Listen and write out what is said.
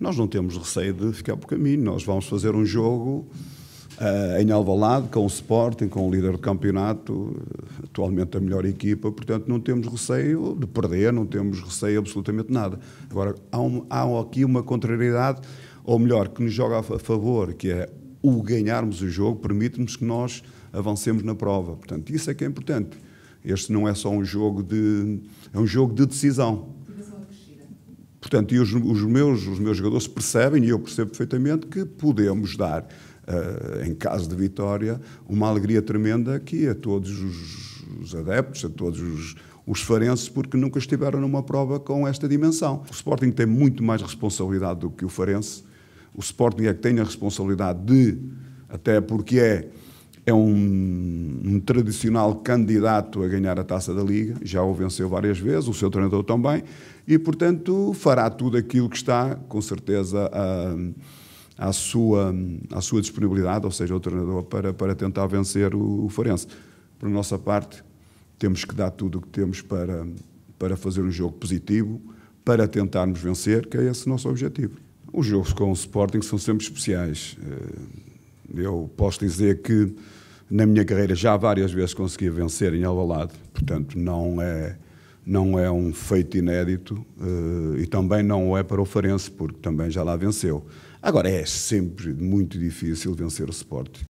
nós não temos receio de ficar por caminho. Nós vamos fazer um jogo uh, em Alvalade com o Sporting, com o líder de campeonato, atualmente a melhor equipa, portanto não temos receio de perder, não temos receio absolutamente nada. Agora, há, um, há aqui uma contrariedade, ou melhor, que nos joga a favor, que é o ganharmos o jogo permite-nos que nós avancemos na prova. Portanto, isso é que é importante. Este não é só um jogo de é um jogo de decisão. Portanto, e os, os, meus, os meus jogadores percebem, e eu percebo perfeitamente, que podemos dar, uh, em caso de vitória, uma alegria tremenda aqui a todos os, os adeptos, a todos os, os farenses porque nunca estiveram numa prova com esta dimensão. O Sporting tem muito mais responsabilidade do que o farense. O Sporting é que tem a responsabilidade de, até porque é é um, um, tradicional candidato a ganhar a taça da Liga, já o venceu várias vezes, o seu treinador também, e portanto fará tudo aquilo que está, com certeza, à, sua, a sua disponibilidade, ou seja, o treinador, para, para tentar vencer o, o Farense. Por nossa parte, temos que dar tudo o que temos para, para fazer um jogo positivo, para tentarmos vencer, que é esse o nosso objetivo. Os jogos com o Sporting são sempre especiais eh, eu posso dizer que na minha carreira já várias vezes consegui vencer em Alvalade, portanto não é não é um feito inédito eh, e também não é para o Farense, porque também já lá venceu. Agora é sempre muito difícil vencer o Sporting.